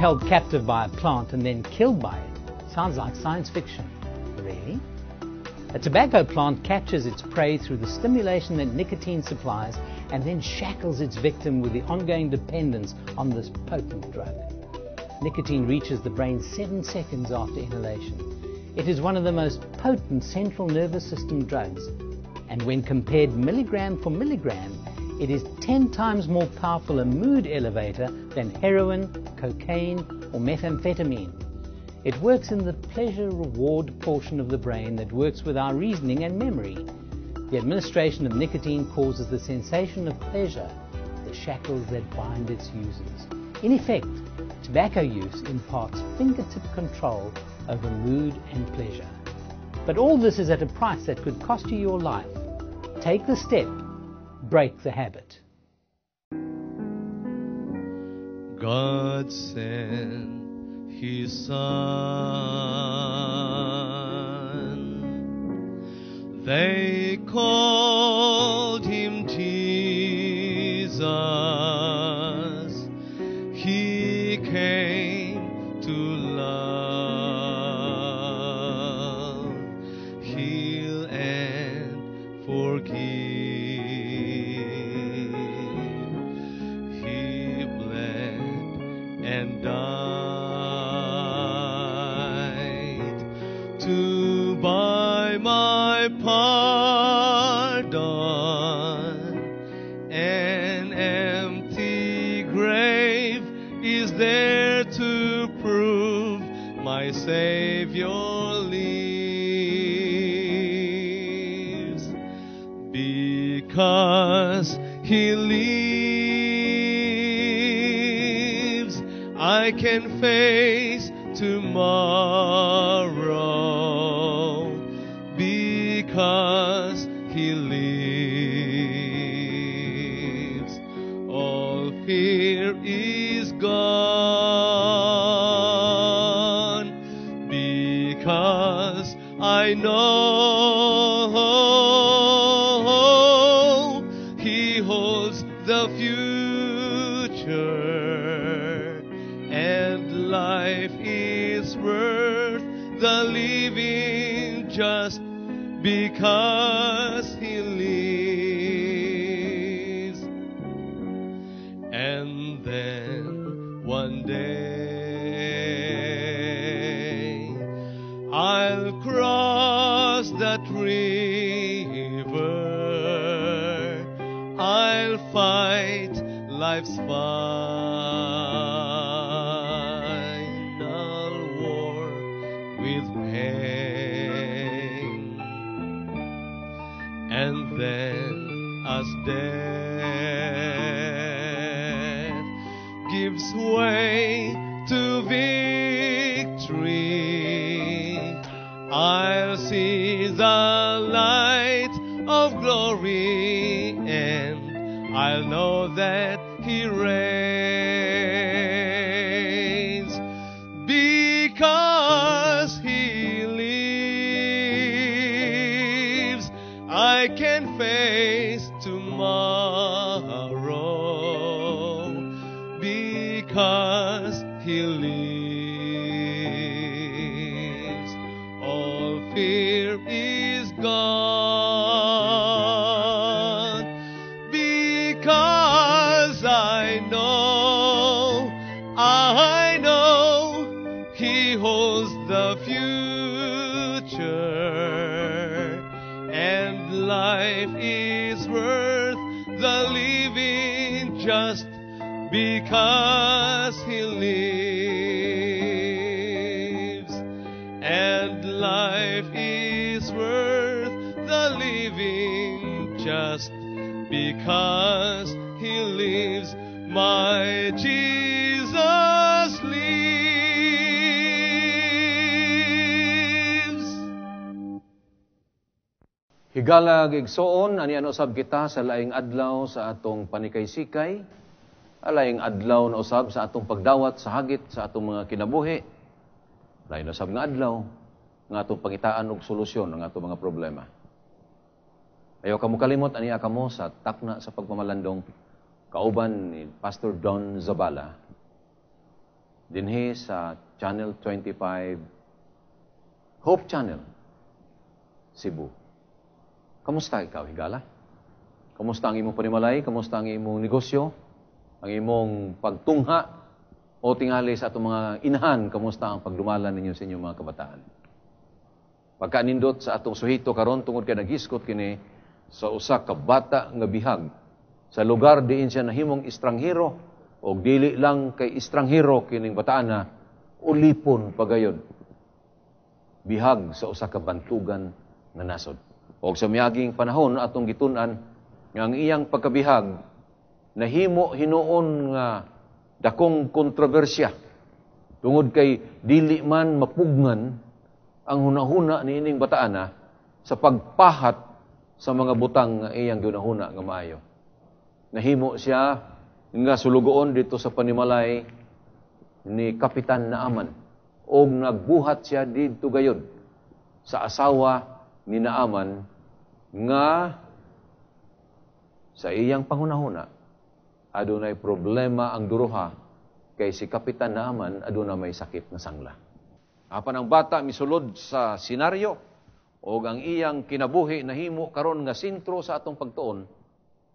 held captive by a plant and then killed by it sounds like science fiction. Really? A tobacco plant catches its prey through the stimulation that nicotine supplies and then shackles its victim with the ongoing dependence on this potent drug. Nicotine reaches the brain seven seconds after inhalation. It is one of the most potent central nervous system drugs, and when compared milligram for milligram, it is 10 times more powerful a mood elevator than heroin, cocaine, or methamphetamine. It works in the pleasure reward portion of the brain that works with our reasoning and memory. The administration of nicotine causes the sensation of pleasure, the shackles that bind its users. In effect, tobacco use imparts fingertip control over mood and pleasure. But all this is at a price that could cost you your life. Take the step break the habit. God sent his son. They called him Jesus. He came to love, heal, and forgive. because I know I because he lives, and life is worth the living just because he lives. My Jesus lives. Higala gigsuon ani ano sab kita sa laing adlaw sa atong panikaisikay. Alayng adlaw na usab sa atong pagdawat, sa hagit, sa atong mga kinabuhi. Lain na usab nga adlaw nga atong pangitaan og solusyon ang atong mga problema. Ayaw kamo kalimot aniya mo sa takna sa pagpamalandong kauban ni Pastor Don Zabala dinhi sa Channel 25 Hope Channel Cebu. Kamusta ikaw, Higala? Kamusta ang imong panimalay? Kamusta ang imong negosyo? ang imong pagtungha o tingali sa atong mga inahan, kamusta ang paglumalan ninyo sa inyong mga kabataan. Pagkanindot sa atong suhito karon tungod kay naghiskot kini sa usa ka bata nga bihag sa lugar diin siya nahimong estranghero o dili lang kay estranghero kining bataan na ulipon pagayon. Bihag sa usa ka bantugan nga nasod. O sa miyaging panahon atong gitun-an nga ang iyang pagkabihag nahimo hinuon nga dakong kontrobersya tungod kay dili man mapugngan ang hunahuna ni ining bataana sa pagpahat sa mga butang nga iyang ginahuna nga maayo. Nahimo siya nga sulugoon dito sa panimalay ni Kapitan na Naaman o nagbuhat siya dito gayon sa asawa ni Naaman nga sa iyang panghunahuna adunay problema ang duruha, kay si kapitan naman aduna may sakit na sangla. Apan ang bata misulod sa senaryo o ang iyang kinabuhi nahimo karon nga sentro sa atong pagtuon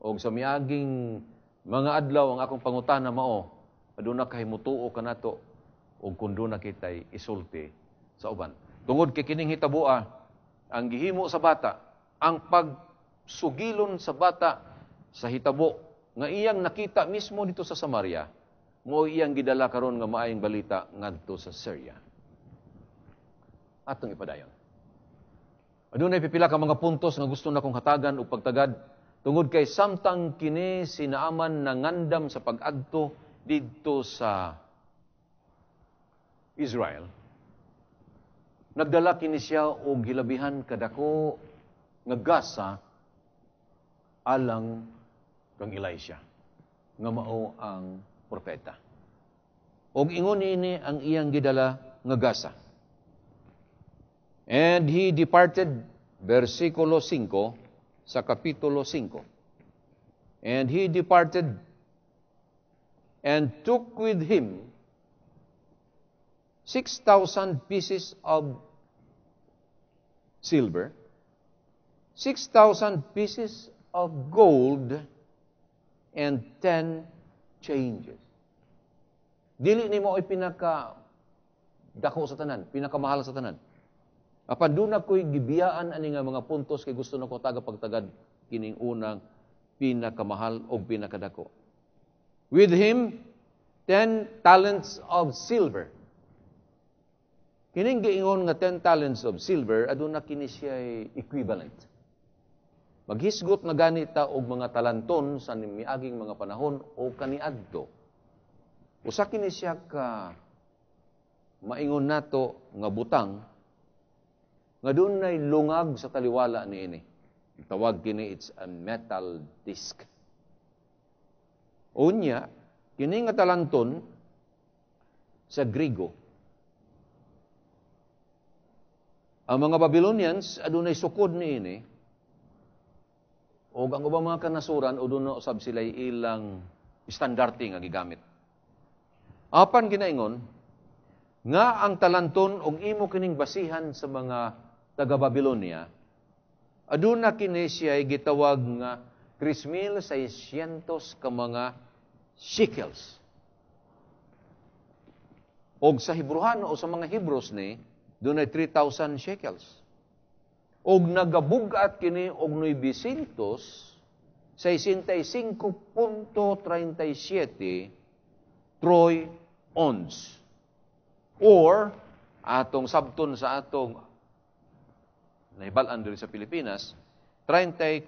o sa miaging mga adlaw ang akong pangutana mao aduna kay mutuo kanato o kundo na kitay isulti sa uban. Tungod kay kining hitabua ang gihimo sa bata ang pagsugilon sa bata sa hitabo nga iyang nakita mismo dito sa Samaria, mo iyang gidala karon nga maayong balita ngadto sa Syria. Atong ipadayon. Adunay pipila ka mga puntos nga gusto na kong hatagan o pagtagad tungod kay samtang kini sinaaman na nangandam sa pag-adto didto sa Israel. Nagdala kini siya og gilabihan kadako nga gasa alang kang Elisha nga mao ang propeta. Og ingon ini ang iyang gidala nga gasa. And he departed versikulo 5 sa kapitulo 5. And he departed and took with him 6,000 pieces of silver, 6,000 pieces of gold, and ten changes. Dili ni mo ay pinaka dako sa tanan, pinakamahal sa tanan. Apan doon ako'y gibiyaan ani nga mga puntos kay gusto nako tagapagtagad kining unang pinakamahal o pinakadako. With him, ten talents of silver. Kining giingon nga ten talents of silver, aduna kini siya equivalent. Maghisgot na ganita og mga talanton sa miaging mga panahon o kaniadto. Usa kini siya ka maingon nato nga butang nga dunay lungag sa taliwala niini. Tawag kini it's a metal disc. Unya kini nga talanton sa Grigo. Ang mga Babylonians adunay sukod niini o ang ubang mga kanasuran, o duno sab sila ilang standarte nga gigamit. Apan ginaingon, nga ang talanton og imo kining basihan sa mga taga Babylonia, aduna kini siya gitawag nga 3,600 ka mga shekels. Og sa Hebruhano o sa mga Hebrews ni, dunay 3,000 shekels og nagabugat kini og 900 65.37 troy ons. Or, atong sabton sa atong nahibalan diri sa Pilipinas, 34.2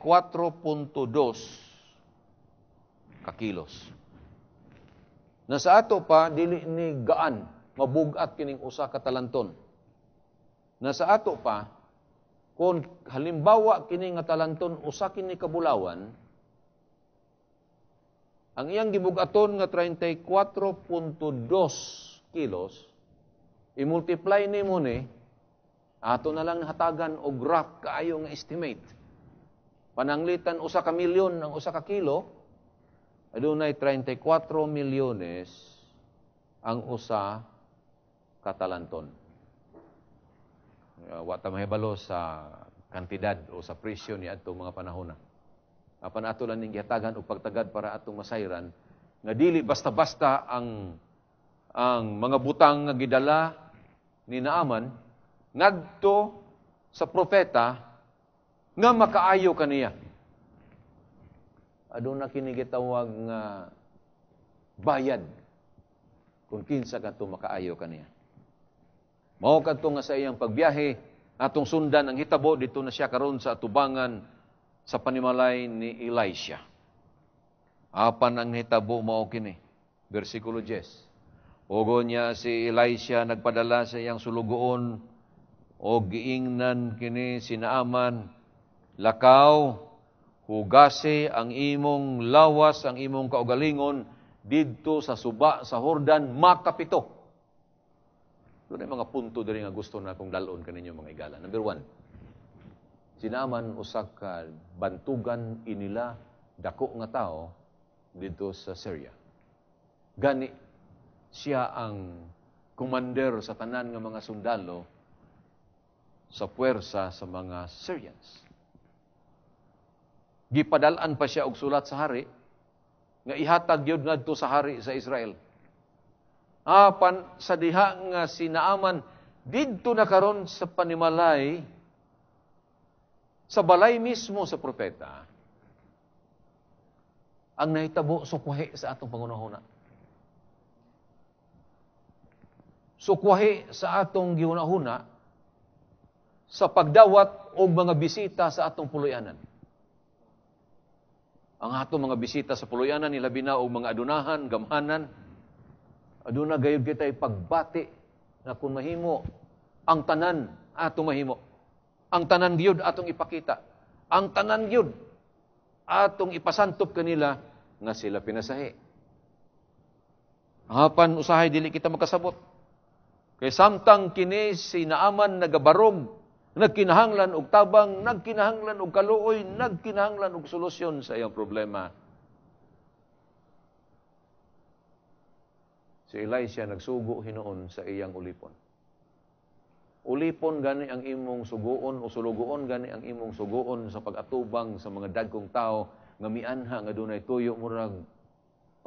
kakilos. Na sa ato pa, dili ni gaan, mabugat kining usa ka talanton. Na sa ato pa, kung halimbawa kini nga talanton usa kini kabulawan, ang iyang gibugaton nga 34.2 kilos, i-multiply ni mo ni, ato na lang hatagan og rough kaayo nga estimate. Pananglitan usa ka milyon ang usa ka kilo, adunay 34 milyones ang usa ka talanton. Ah, wa ta mahibalo sa kantidad o sa presyo ni ato mga panahon. Apan ato lang ning gihatagan o pagtagad para atong masayran nga dili basta-basta ang ang mga butang nga gidala ni Naaman ngadto sa propeta nga makaayo kaniya. Aduna kini gitawag nga bayad kung kinsa kadto makaayo kaniya. Mao kadto nga sa iyang pagbiyahe atong sundan ang hitabo dito na siya karon sa atubangan sa panimalay ni Elisha. Apan ang hitabo mao kini. Bersikulo 10. Ugo niya si Elisha nagpadala sa iyang sulugoon o giingnan kini sinaaman lakaw hugasi ang imong lawas ang imong kaugalingon didto sa suba sa Hordan makapito doon ay mga punto diri nga gusto na akong dalon kaninyo mga igala. Number one, sinaman usak ka bantugan inila dako nga tao dito sa Syria. Gani siya ang commander sa tanan nga mga sundalo sa puwersa sa mga Syrians. Gipadalan pa siya og sulat sa hari nga ihatag yun ngadto sa hari sa Israel apan sa diha nga sinaaman didto na karon sa panimalay sa balay mismo sa propeta ang nahitabo sukwahi sa atong pangunahuna sukwahi sa atong giunahuna sa pagdawat o mga bisita sa atong puluyanan ang atong mga bisita sa puluyanan nilabi na og mga adunahan gamhanan Aduna gayud kita ipagbati na kung mahimo ang tanan ato mahimo. Ang tanan gyud atong ipakita. Ang tanan gyud atong ipasantop kanila nga sila pinasahi. Hapan usahay dili kita makasabot. Kay samtang kini sinaaman nagabarom nagkinahanglan og tabang, nagkinahanglan og kaluoy, nagkinahanglan og solusyon sa iyang problema Si Elisha nagsugo hinoon sa iyang ulipon. Ulipon gani ang imong sugoon o sulugoon gani ang imong sugoon sa pagatubang sa mga dagkong tao nga mianha nga dunay tuyo murag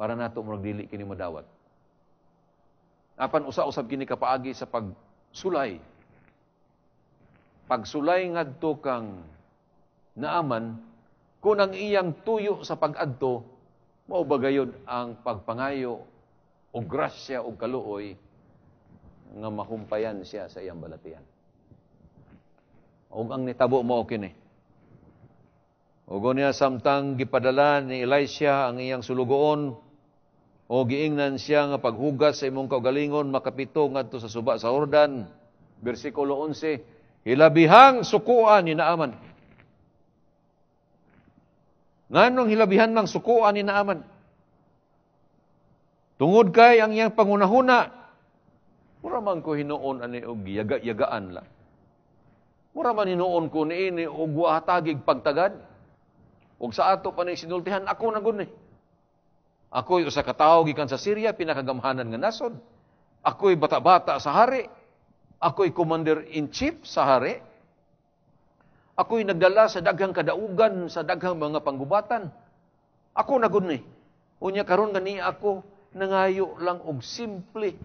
para nato murag dili kini madawat. Apan usa usab kini kapaagi sa pagsulay. Pagsulay ngadto kang naaman kun ang iyang tuyo sa pagadto adto mao ba ang pagpangayo o grasya o kaluoy nga mahumpayan siya sa iyang balatian. O ang nitabo mo o kini. O niya samtang gipadala ni Elisha ang iyang sulugoon o giingnan siya nga paghugas sa imong kaugalingon makapito ngadto sa suba sa Jordan. Bersikulo 11, hilabihang sukuan ni Naaman. Nganong hilabihan mang sukuan ni Naaman? Tungod kay ang iyang pangunahuna, mura man ko hinuon ani og yaga-yagaan la. Mura man hinuon ko ini og wahatagig pagtagad. Og sa ato pa ni sinultihan ako na guni. Ako'y usa ka tawo gikan sa Syria pinakagamhanan nga nasod. Ako'y bata-bata sa hari. Ako'y commander-in-chief sa hari. Ako'y nagdala sa daghang kadaugan sa daghang mga panggubatan. Ako na ni. Unya karon gani ako nangayo lang og simple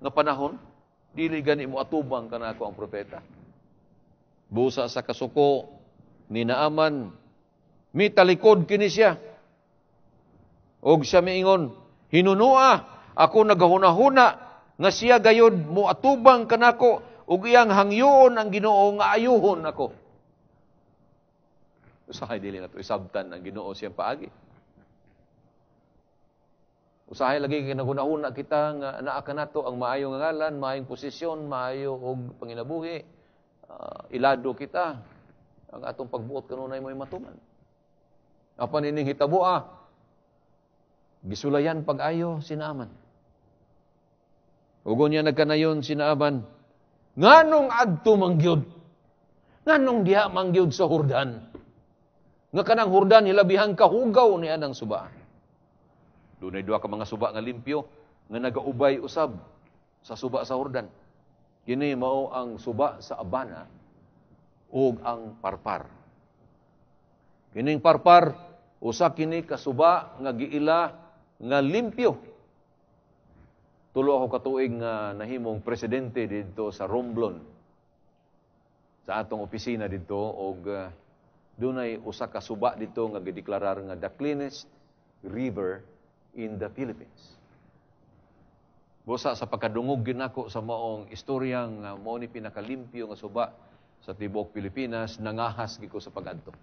nga panahon, dili gani mo atubang kanako ang propeta. Busa sa kasuko ni Naaman, mi talikod kini siya. Og siya miingon, hinunua ako nagahuna-huna nga siya gayod mo atubang kanako ug iyang hangyoon ang Ginoo nga ayuhon ako. Usahay dili nato isabtan ang Ginoo siyang paagi Usahay lagi kay nagunahuna kita nga naa kanato ang maayong ngalan, maayong posisyon, maayo og panginabuhi. Uh, ilado kita ang atong pagbuot kanunay may matuman. Apan ining hitabua gisulayan pag-ayo sinaaman. Ugon niya nagkanayon sinaaban, nganong adto mangyod? Nganong diha mangyod sa hurdan? Nga kanang Hordan hilabihan kahugaw ni anang subaan. Dunay duha ka mga suba nga limpyo nga nagaubay usab sa suba sa Jordan. Kini mao ang suba sa Abana ug ang Parpar. Kining Parpar usa kini ka suba nga giila nga limpyo. Tulo ako katuig nga nahimong presidente didto sa Romblon sa atong opisina didto og uh, dunay usa ka suba dito nga gideklarar nga the cleanest river in the Philippines. Busa sa pagkadungog ginako sa maong istoryang nga ah, mao ni pinakalimpyo nga suba sa tibok Pilipinas nangahas giko sa pagadto.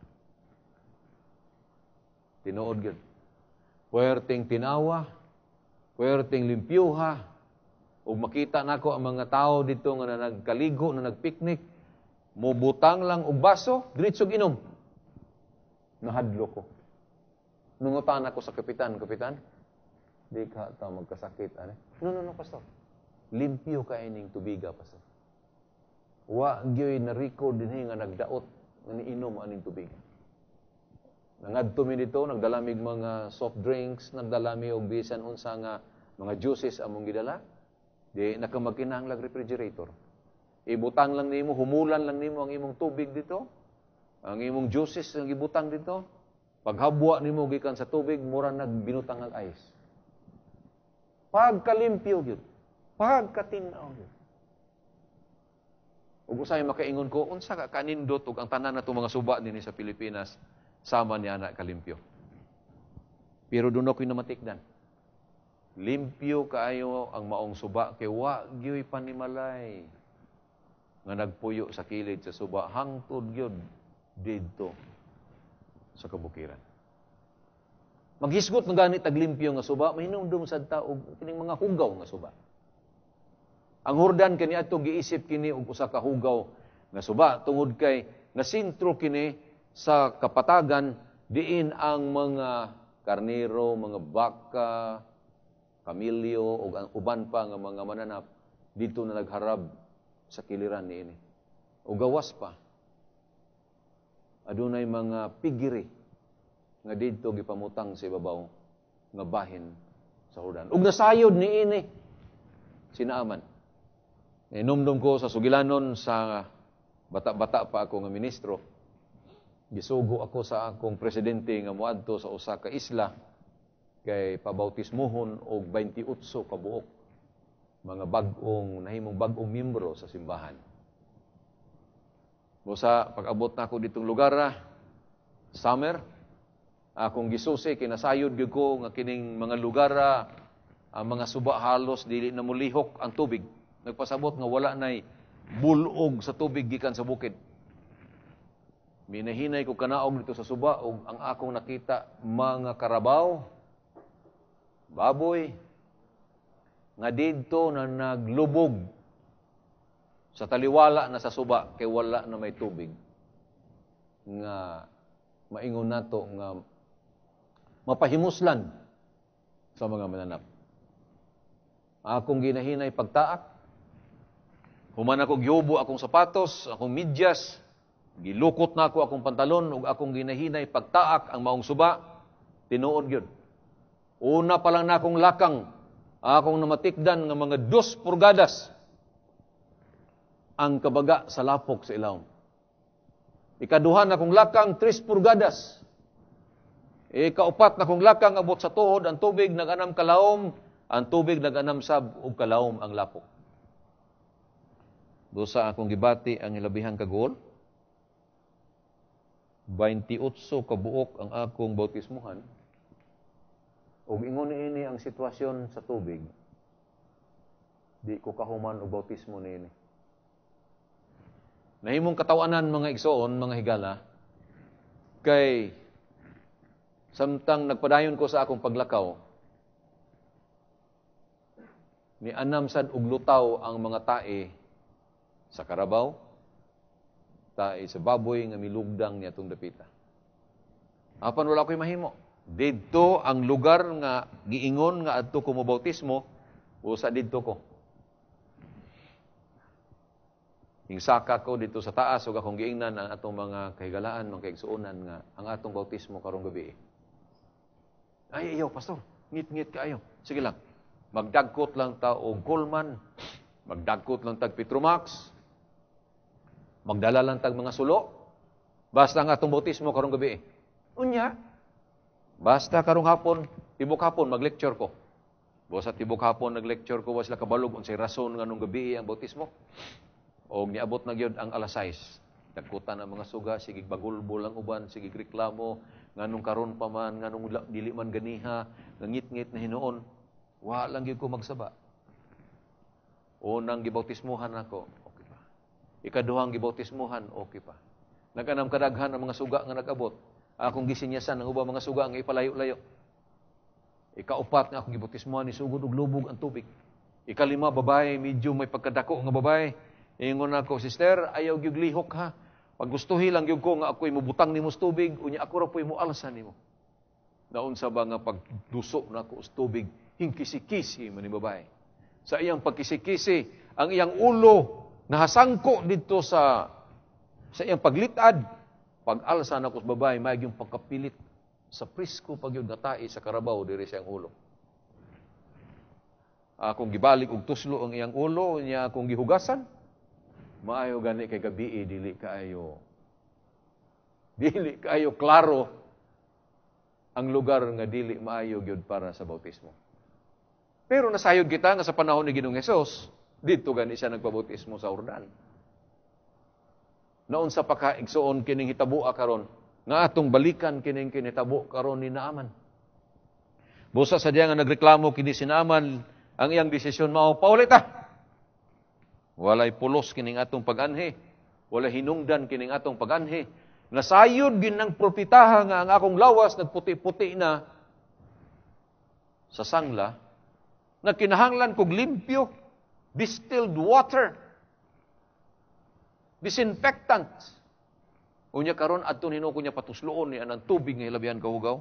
Tinuod gyud. Puwerteng tinawa, puwerteng limpyuha, ug makita nako ang mga tao dito nga na nagkaligo, na nagpiknik, mubutang lang og baso, diretso ginom. Nahadlo ko. Nungutan ako sa kapitan, kapitan, Di ka ta magkasakit. Ano? No, no, no, pastor. Limpyo ka ining tubiga, pastor. Wa gyoy na record din nga nagdaot nga niinom aning tubiga. Nangadto mi dito, nagdalamig mga soft drinks, nagdalami og bisan unsa nga mga juices among gidala. Di nakamakinang lag refrigerator. Ibutang lang nimo, humulan lang nimo ang imong tubig dito. Ang imong juices ang ibutang dito. Paghabwa nimo gikan sa tubig, mura nagbinutang ang ice. Pagkalimpyo yun. Pagkatinaw yun. Ug usay makaingon ko unsa ka kanindot ug ang tanan nato mga suba dinhi sa Pilipinas sama niya na kalimpyo. Pero duno ko'y namatikdan. Limpyo kaayo ang maong suba kay wa gyoy panimalay nga nagpuyo sa kilid sa suba hangtod gyud didto sa kabukiran. Maghisgot na ganit taglimpyo nga suba, mahinumdum sad ta kining mga hugaw nga suba. Ang Hordan kani ato giisip kini og usa ka hugaw nga suba tungod kay sentro kini sa kapatagan diin ang mga karnero, mga baka, kamilyo ug ang uban pa nga mga mananap dito na nagharab sa kiliran niini. O gawas pa. Adunay mga pigiri nga didto gipamutang sa ibabaw nga bahin sa Jordan. Ug nasayod ni ini sinaaman. Inomdom ko sa sugilanon sa bata-bata pa ako nga ministro. Gisugo ako sa akong presidente nga muadto sa usa ka isla kay pabautismohon og 28 ka buok mga bag-ong nahimong bag-ong miyembro sa simbahan. Busa pag-abot nako na ditong lugar, ah, summer, uh, kung gisusi kinasayod gyud ko nga kining mga lugar ang uh, mga suba halos dili na mulihok ang tubig nagpasabot nga wala nay bulog sa tubig gikan sa bukid minahinay ko kanaog dito sa suba ug ang akong nakita mga karabaw baboy nga didto na naglubog sa taliwala na sa suba kay wala na may tubig nga maingon nato nga mapahimuslan sa mga mananap. Akong ginahinay pagtaak, human ako giubo akong sapatos, akong midyas, gilukot na ako akong pantalon, ug akong ginahinay pagtaak ang maong suba, tinuod yun. Una pa lang na akong lakang, akong namatikdan ng mga dos purgadas, ang kabaga sa lapok sa ilawom. Ikaduhan akong lakang, tres purgadas, E kaupat na kung lakang abot sa tuhod, ang tubig naganam kalaom, ang tubig naganam sab ug kalaom ang lapok. Dosa akong gibati ang ilabihan kagol. 28 kabuok ang akong bautismuhan. Ug ingon ini ang sitwasyon sa tubig. Di ko kahuman og bautismo niini. Nahimong katawanan mga igsoon, mga higala, kay Samtang nagpadayon ko sa akong paglakaw, ni anamsad og lutaw ang mga tae sa karabaw, tae sa baboy nga milugdang ni atong dapita. Apan wala ko'y mahimo. Dito ang lugar nga giingon nga adto ko mobautismo, usa didto ko. Hingsaka ko dito sa taas ug akong giingnan ang atong mga kahigalaan, mga kaigsuonan nga ang atong bautismo karong gabi. Eh. Ay, ayaw, pastor. Ngit-ngit ka ayaw. Sige lang. Magdagkot lang ta og Goldman. Magdagkot lang tag Petromax. Magdala lang tag mga sulo. Basta nga itong bautismo karong gabi eh. Unya. Basta karong hapon, tibok hapon, mag-lecture ko. Buwas sa tibok hapon, nag-lecture ko, was kabalog, unsay rason nga nung gabi ang bautismo. O niabot na gyud ang alas 6. Nagkuta ng mga suga, sige bagulbol ang uban, sige reklamo, nganong karon pa man nganong dili man ganiha ngangit-ngit na hinuon wa lang gyud ko magsaba o nang gibautismuhan ako okay pa ikaduhang gibautismuhan okay pa naganam kadaghan ang mga suga nga nagabot akong gisinyasan ang ubang mga suga nga ipalayo-layo ikaupat nga akong gibautismuhan ni sugod og lubog ang tubig ikalima babae medyo may pagkadako nga babae ingon e ako sister ayaw gyud lihok ha pag gustuhi lang yung ko nga ako'y mubutang ni mo tubig, unya ako ra po'y mo alsa ni mo. Naon sa ba nga pagduso na ko tubig, hingkisi-kisi man ni babae. Sa iyang pagkisi-kisi, ang iyang ulo nahasangko dito sa sa iyang paglitad, pag-alsa na ko sa babae, may yung pagkapilit sa prisko pag yung natai sa karabaw diri sa iyang ulo. Ah, gibalik og tuslo ang iyang ulo, niya kung gihugasan, Maayo gani kay gabi, eh, dili kaayo. Dili kaayo klaro ang lugar nga dili maayo gyud para sa bautismo. Pero nasayod kita nga sa panahon ni Ginoong Hesus, dito gani siya nagpabautismo sa Jordan. Naon sa paka igsuon kining hitabua karon, nga atong balikan kining kinitabo karon ni Naaman. Busa sa diya nga nagreklamo kini sinaman ang iyang desisyon mao paulit paulita. Walay pulos kining atong pag anhe Walay hinungdan kining atong pag anhe Nasayod gin ng propitaha nga ang akong lawas nagputi-puti na sa sangla, nagkinahanglan kog limpyo, distilled water, disinfectant. Unya karon adto nino kunya patusloon ni anang tubig nga hilabihan kahugaw.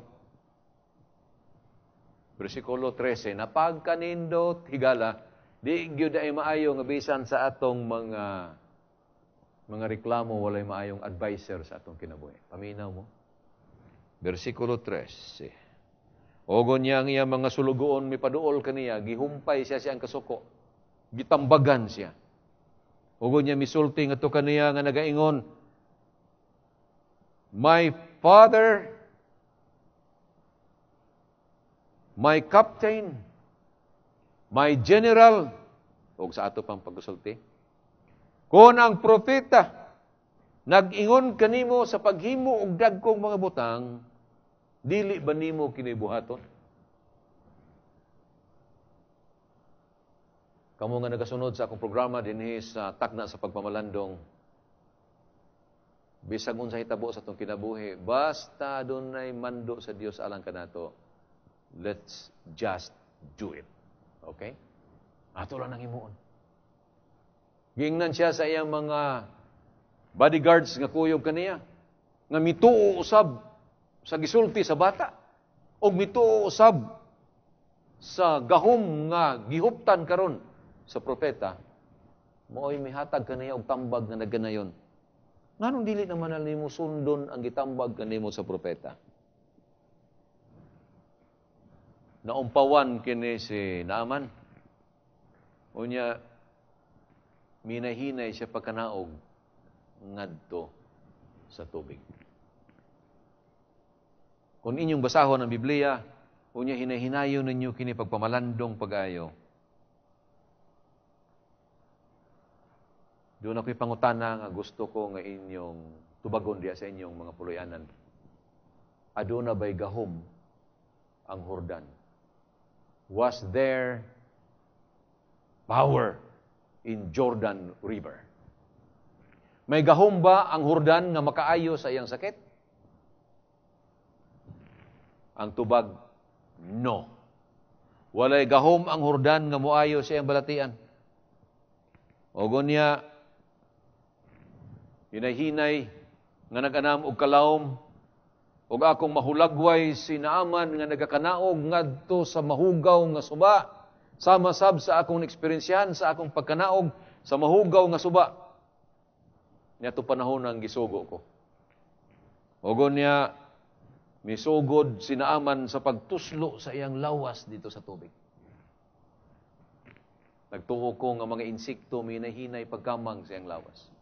Bersikulo 13, napagkanindot higala Di gyud ay maayo nga bisan sa atong mga mga reklamo walay maayong adviser sa atong kinabuhi. Paminaw mo. Bersikulo 13. Ogon niya ang iyang mga sulugoon mipaduol kaniya, gihumpay siya ang kasuko. Gitambagan siya. Ogon niya misulti nga to kaniya nga nagaingon, My father, my captain, my general, o sa ato pang pagkusulti, kung ang propeta nag-ingon kanimo sa paghimo og dagkong mga butang, dili ba nimo kinibuhaton? Kamo nga nagasunod sa akong programa dinhi sa takna sa pagpamalandong bisag unsa hitabo sa atong kinabuhi basta dunay mando sa Dios alang kanato let's just do it Okay? Ato lang imuon. himuon. Gingnan siya sa iyang mga bodyguards nga kuyog kaniya nga mituo usab sa gisulti sa bata o mituo usab sa gahom nga gihuptan karon sa propeta mooy mihatag kaniya og tambag nga naganayon nganong dili naman nalimo sundon ang gitambag kanimo sa propeta naumpawan kini si Naaman. Unya, minahinay siya pagkanaog ngadto sa tubig. Kung inyong basahon ang Biblia, unya hinahinayo ninyo kini pagpamalandong pag-ayo. Doon ako'y pangutana nga gusto ko nga inyong tubagon diya sa inyong mga puloyanan. Aduna ba'y gahom ang Hordan? was their power in Jordan River. May gahom ba ang Jordan nga makaayo sa iyang sakit? Ang tubag, no. Walay gahom ang Jordan nga moayo sa iyang balatian. Ogon niya, hinay-hinay nga nag-anam og kalawom ug akong mahulagway sinaaman nga nagakanaog ngadto sa mahugaw nga suba sama sab sa akong eksperyensyahan sa akong pagkanaog sa mahugaw nga suba niato panahon ang gisugo ko ugon niya misugod sinaaman sa pagtuslo sa iyang lawas dito sa tubig nagtuo ko nga mga insekto minahinay pagkamang sa iyang lawas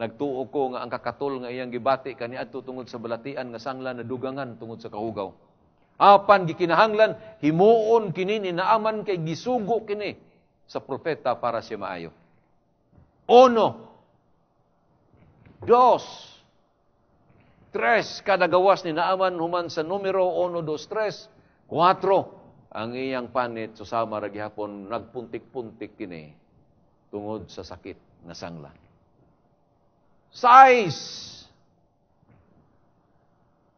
Nagtuo ko nga ang kakatol nga iyang gibati kaniadto tungod sa balatian nga sangla na dugangan tungod sa kahugaw. Apan gikinahanglan himuon kini ni naaman kay gisugo kini sa propeta para siya maayo. Uno, dos, tres kada gawas ni naaman human sa numero uno, dos, tres, kuatro. Ang iyang panit susama ra gihapon nagpuntik-puntik kini tungod sa sakit na sanglan size.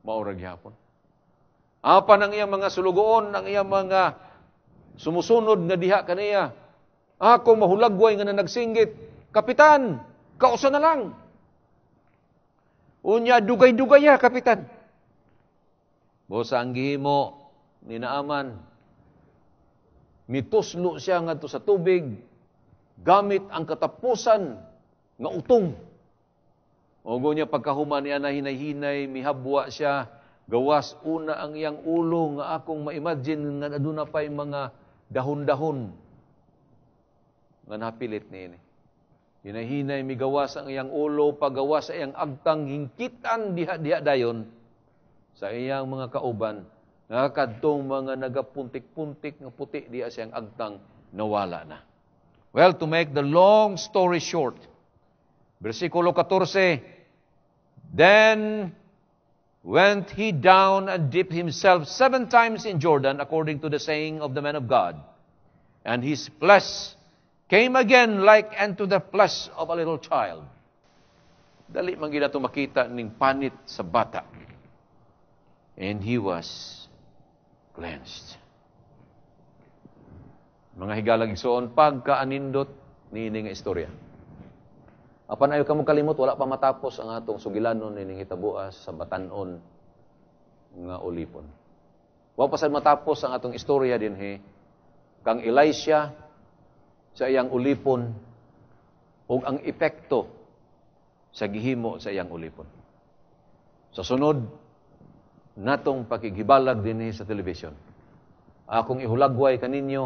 Maurag yapon. Apa ng iyang mga sulugoon, ng iyang mga sumusunod nga diha kaniya. Ako mahulagway nga na nagsinggit. Kapitan, kausa na lang. Unya, dugay-dugay ya, kapitan. Bosa ang gihimo, ninaaman. Mituslo siya nga sa tubig, gamit ang katapusan nga utong. O gunya pagkahuman niya na hinay-hinay, mihabwa siya, gawas una ang iyang ulo nga akong ma-imagine nga aduna pa'y mga dahon-dahon nga napilit ni ini. Hinahinay migawas ang iyang ulo, pagawas sa iyang agtang hingkitan diha-diha dayon sa iyang mga kauban nga kadtong mga nagapuntik-puntik nga puti diha sa iyang agtang nawala na. Well, to make the long story short, versikulo 14, Then went he down and dipped himself seven times in Jordan, according to the saying of the man of God. And his flesh came again like unto the flesh of a little child. Dali man gina makita ning panit sa bata. And he was cleansed. Mga higalang igsoon pagkaanindot ni ining istorya. Apan ayo kamo kalimot wala pa matapos ang atong sugilanon ining hitabuas sa batanon nga ulipon. Wa pa sad matapos ang atong istorya dinhi kang Elisha sa iyang ulipon ug ang epekto sa gihimo sa iyang ulipon. Sa sunod natong pakighibalag dinhi sa television. Akong ihulagway kaninyo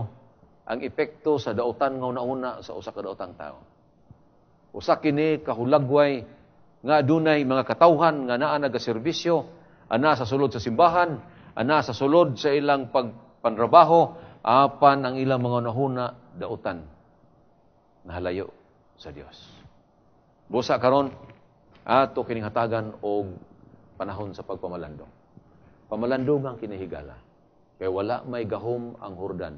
ang epekto sa daotan nga una-una sa usa ka daotang tawo usa kini kahulagway nga dunay mga katawhan nga naa nagaserbisyo ana sa sulod sa simbahan, ana sa sulod sa ilang pagpanrabaho apan ang ilang mga nahuna dautan nahalayo sa Dios. Busa karon ato kining hatagan og panahon sa pagpamalandong. Pamalandong ang kinahigala. kay wala may gahom ang Hordan.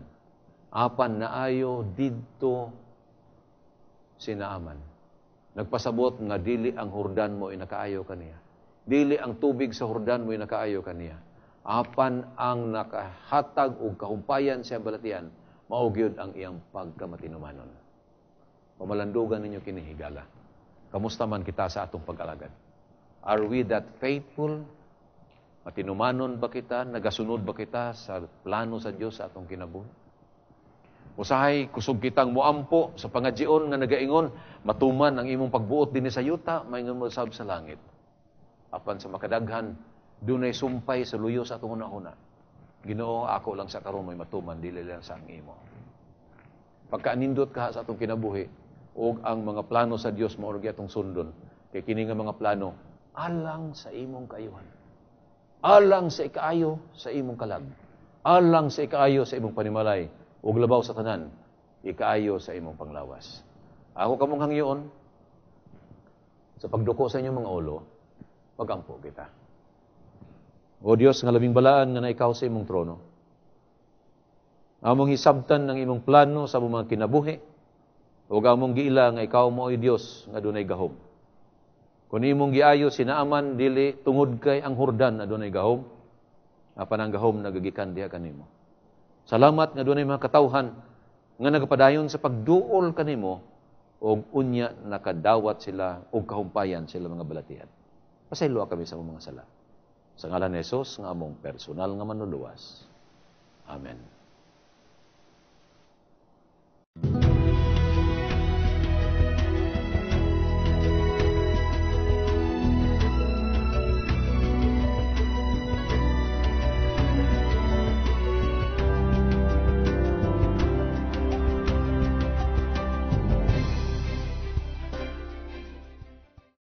Apan naayo didto sinaaman. Nagpasabot nga dili ang hurdan mo inakaayo kaniya. Dili ang tubig sa hurdan mo inakaayo kaniya. Apan ang nakahatag og kahumpayan sa balatian, maugyod ang iyang pagkamatinumanon. Pamalandugan ninyo kini higala. Kamusta man kita sa atong pag-alagad? Are we that faithful? Matinumanon ba kita? Nagasunod ba kita sa plano sa Dios sa atong kinabuhi? Usahay, kusog kitang muampo sa pangadyon nga nagaingon, matuman ang imong pagbuot dinhi sa yuta, maingon mo sab sa langit. Apan sa makadaghan, dunay sumpay sa luyo sa atong una-una. Ginoo, ako lang sa karon may matuman, dili lang sa ang imo. nindot ka sa atong kinabuhi, ug ang mga plano sa Dios mo maorgi atong sundon. Kay kini nga mga plano alang sa imong kayuhan. Alang sa ikaayo sa imong kalag. Alang sa ikaayo sa imong panimalay ug labaw sa tanan, ikaayo sa imong panglawas. Ako kamong hangyoon, sa pagduko sa inyong mga ulo, pagampo kita. O Dios nga labing balaan nga naikaw sa imong trono, among hisabtan ng imong plano sa mga kinabuhi, o among giila nga ikaw mo, O Dios, nga dunay gahom. Kung imong giayo sinaaman, dili tungod kay ang hurdan na dunay gahom, apan ang gahom nagagikan diha kanimo. Salamat nga dunay mga katawhan nga nagapadayon sa pagduol kanimo og unya nakadawat sila og kahumpayan sila mga balatian. Pasaylo kami sa mga sala. Sa ngalan ni Jesus nga among personal nga manluluwas. Amen.